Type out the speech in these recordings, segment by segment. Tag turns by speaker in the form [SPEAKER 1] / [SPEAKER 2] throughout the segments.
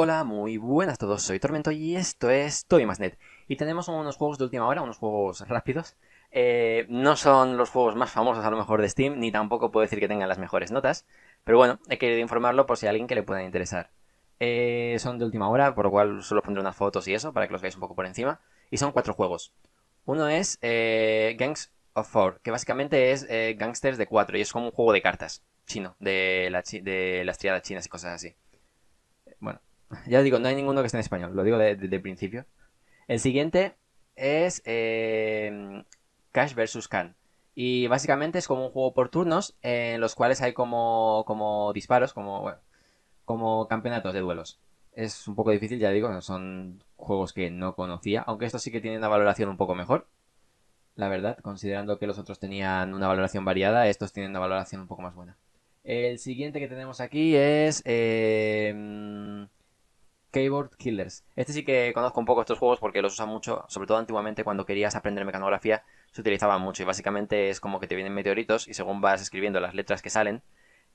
[SPEAKER 1] Hola, muy buenas a todos, soy Tormento y esto es TOYMASNET Y tenemos unos juegos de última hora, unos juegos rápidos. Eh, no son los juegos más famosos a lo mejor de Steam, ni tampoco puedo decir que tengan las mejores notas, pero bueno, he querido informarlo por si hay alguien que le pueda interesar. Eh, son de última hora, por lo cual solo pondré unas fotos y eso, para que los veáis un poco por encima. Y son cuatro juegos. Uno es eh, Gangs of Four, que básicamente es eh, Gangsters de cuatro, y es como un juego de cartas chino, de, la de las triadas chinas y cosas así. Bueno, Ya digo, no hay ninguno que esté en español, lo digo desde el principio. El siguiente es eh, Cash vs. Can. Y básicamente es como un juego por turnos en los cuales hay como, como disparos, como, como campeonatos de duelos. Es un poco difícil, ya digo, son juegos que no conocía, aunque estos sí que tienen una valoración un poco mejor. La verdad, considerando que los otros tenían una valoración variada, estos tienen una valoración un poco más buena. El siguiente que tenemos aquí es... Eh, Keyboard Killers. Este sí que conozco un poco estos juegos porque los usan mucho, sobre todo antiguamente cuando querías aprender mecanografía, se utilizaban mucho y básicamente es como que te vienen meteoritos y según vas escribiendo las letras que salen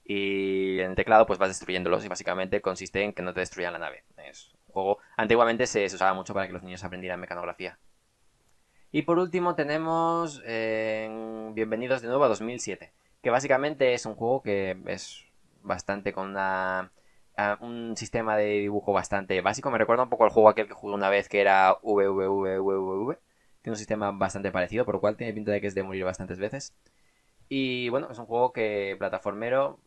[SPEAKER 1] y en el teclado pues vas destruyéndolos y básicamente consiste en que no te destruyan la nave. Es juego, antiguamente se, usaba mucho para que los niños aprendieran mecanografía. Y por último tenemos Bienvenidos de nuevo a 2007, que básicamente es un juego que es bastante con una un sistema de dibujo bastante básico. Me recuerda un poco al juego aquel que jugué una vez que era VVVVV. Tiene un sistema bastante parecido, por lo cual tiene pinta de que es de morir bastantes veces. Y bueno, es un juego que plataformero,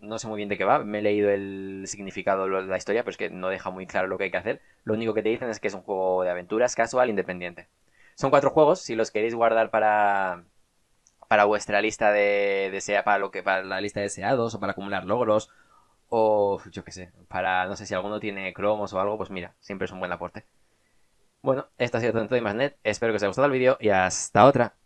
[SPEAKER 1] no sé muy bien de qué va, me he leído el significado de la historia, pero es que no deja muy claro lo que hay que hacer. Lo único que te dicen es que es un juego de aventuras casual independiente. Son cuatro juegos, si los queréis guardar para para vuestra lista de, desea para lo que para la lista de deseados o para acumular logros o yo qué sé, para, no sé si alguno tiene cromos o algo, pues mira, siempre es un buen aporte. Bueno, esto ha sido todo de todo Espero que os haya gustado el vídeo y hasta otra.